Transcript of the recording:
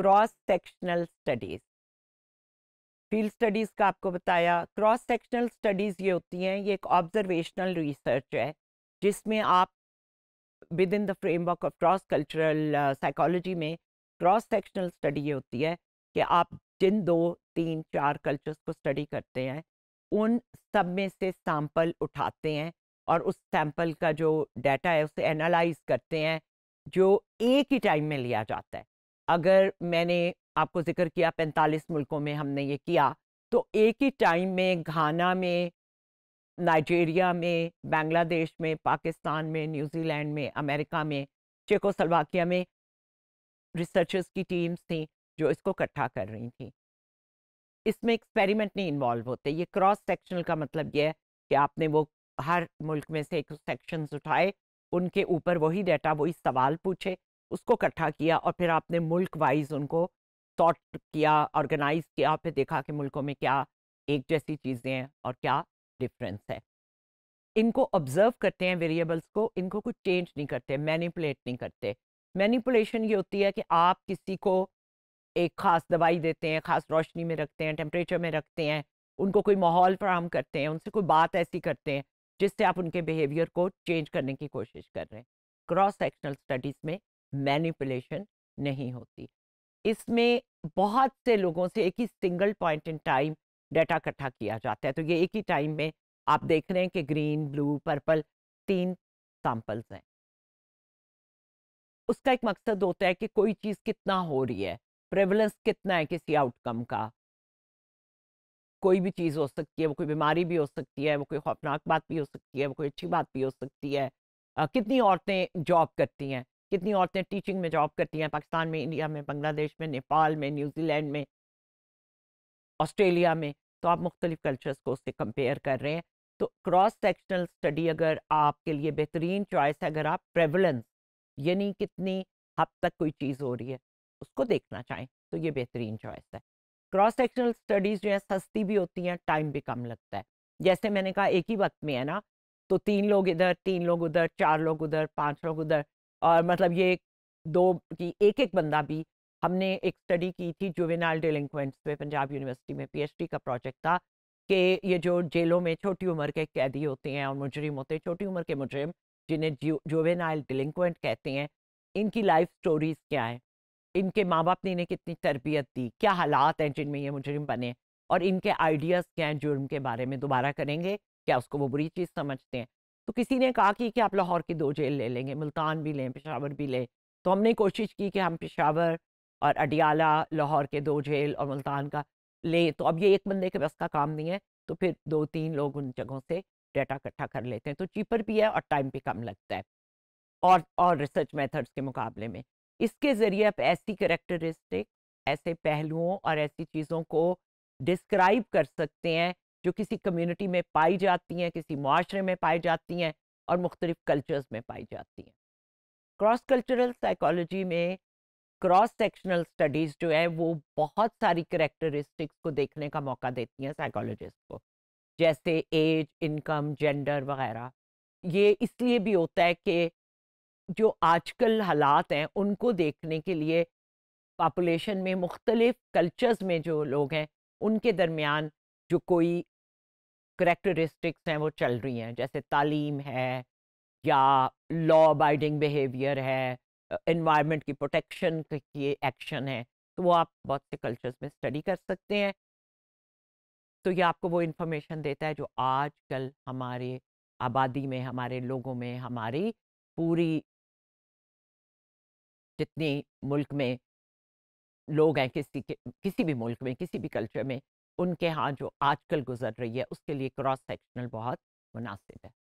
cross sectional studies field studies का आपको बताया क्रॉस सेक्शनल स्टडीज ये होती हैं ये एक ऑब्जर्वेशनल रिसर्च है जिसमें आप within the framework of cross cultural psychology में क्रॉस सेक्शनल स्टडी ये होती है कि आप जिन दो तीन चार कल्चर्स को स्टडी करते हैं उन सब में से सैंपल उठाते हैं और उस सैंपल का जो डाटा है उसे एनालाइज करते हैं जो एक ही टाइम में लिया जाता है अगर मैंने आपको जिक्र किया 45 मुल्कों में हमने ये किया तो एक ही टाइम में घाना में नाइजेरिया में बांग्लादेश में पाकिस्तान में न्यूजीलैंड में अमेरिका में चेकोसलवाकिया में रिसर्चर्स की टीम्स थी जो इसको इकट्ठा कर रही थी इसमें एक्सपेरिमेंट नहीं इन्वॉल्व होते ये क्रॉस सेक्शनल का मतलब यह है कि आपने वो हर मुल्क में से एक सेक्शंस उठाए उनके ऊपर वही डाटा वही सवाल पूछे उसको इकट्ठा किया और फिर आपने मुल्क वाइज उनको सॉर्ट किया ऑर्गेनाइज किया फिर देखा कि मुल्कों में क्या एक जैसी चीज़ें हैं और क्या डिफरेंस है इनको ऑब्जर्व करते हैं वेरिएबल्स को इनको कुछ चेंज नहीं करते मैनिपुलेट नहीं करते मैनिपुलेशन ये होती है कि आप किसी को एक ख़ास दवाई देते हैं ख़ास रोशनी में रखते हैं टेम्परेचर में रखते हैं उनको कोई माहौल फ्राहम करते हैं उनसे कोई बात ऐसी करते हैं जिससे आप उनके बिहेवियर को चेंज करने की कोशिश कर रहे हैं क्रॉस सेक्शनल स्टडीज़ में मैनिपुलेशन नहीं होती इसमें बहुत से लोगों से एक ही single point in time data इकट्ठा किया जाता है तो ये एक ही टाइम में आप देख रहे हैं कि ग्रीन ब्लू पर्पल तीन सैंपल्स हैं उसका एक मकसद होता है कि कोई चीज़ कितना हो रही है प्रेवलेंस कितना है किसी आउटकम का कोई भी चीज़ हो सकती है वो कोई बीमारी भी हो सकती है वो कोई खौफनाक बात भी हो सकती है वो कोई अच्छी बात भी हो सकती है आ, कितनी औरतें जॉब करती हैं कितनी औरतें टीचिंग में जॉब करती हैं पाकिस्तान में इंडिया में बांग्लादेश में नेपाल में न्यूजीलैंड में ऑस्ट्रेलिया में तो आप मुख्तलिफ कल्चर्स को उससे कंपेयर कर रहे हैं तो क्रॉस सेक्शनल स्टडी अगर आपके लिए बेहतरीन चॉइस है अगर आप प्रेवलेंस यानी कितनी हद तक कोई चीज़ हो रही है उसको देखना चाहें तो ये बेहतरीन चॉइस है क्रॉस सेक्शनल स्टडीज़ जो हैं सस्ती भी होती हैं टाइम भी कम लगता है जैसे मैंने कहा एक ही वक्त में है ना तो तीन लोग इधर तीन लोग उधर चार लोग उधर पाँच लोग उधर और मतलब ये दो की एक एक बंदा भी हमने एक स्टडी की थी जुवेनाइल डिलिंक्वेंट्स पे पंजाब यूनिवर्सिटी में पीएचडी का प्रोजेक्ट था कि ये जो जेलों में छोटी उम्र के कैदी होते हैं और मुजरिम होते हैं छोटी उम्र के मुजरिम जिन्हें जुवेनाइल डिलिंक्वेंट कहते हैं इनकी लाइफ स्टोरीज क्या है इनके माँ बाप ने इन्हें कितनी तरबियत दी क्या हालात हैं जिनमें ये मुजरिम बने और इनके आइडियाज़ क्या हैं जुर्म के बारे में दोबारा करेंगे क्या उसको वो बुरी चीज़ समझते हैं तो किसी ने कहा कि, कि आप लाहौर की दो जेल ले लेंगे मुल्तान भी लें पेशावर भी लें तो हमने कोशिश की कि हम पेशावर और अडियाला लाहौर के दो जेल और मुल्तान का लें तो अब ये एक बंदे के बस का काम नहीं है तो फिर दो तीन लोग उन जगहों से डाटा इकट्ठा कर लेते हैं तो चीपर भी है और टाइम भी कम लगता है और और रिसर्च मेथड्स के मुकाबले में इसके ज़रिए आप ऐसी करेक्टरिस्टिक ऐसे पहलुओं और ऐसी चीज़ों को डिस्क्राइब कर सकते हैं जो किसी कम्युनिटी में पाई जाती हैं किसी माशरे में पाई जाती हैं और मुख्तलिफ कल्चर्स में पाई जाती हैं क्रॉस कल्चरल साइकोलॉजी में क्रॉस सेक्शनल स्टडीज़ जो है वो बहुत सारी करेक्टरिस्टिक्स को देखने का मौका देती हैं साइकोलॉजिस्ट को जैसे एज इनकम जेंडर वगैरह ये इसलिए भी होता है कि जो आजकल हालात हैं उनको देखने के लिए पापोलेशन में मुख्तलिफ कल्चर्स में जो लोग हैं उनके दरमियान जो कोई करेक्टरिस्टिक्स हैं वो चल रही हैं जैसे तालीम है या लॉ अबाइडिंग बिहेवियर है इन्वायरमेंट की प्रोटेक्शन की एक्शन है तो वो आप बहुत से कल्चर्स में स्टडी कर सकते हैं तो ये आपको वो इन्फॉर्मेशन देता है जो आज कल हमारे आबादी में हमारे लोगों में हमारी पूरी जितनी मुल्क में लोग हैं किसी के किसी भी मुल्क में किसी भी कल्चर में उनके यहाँ जो आजकल गुजर रही है उसके लिए क्रॉस सेक्शनल बहुत मुनासिब है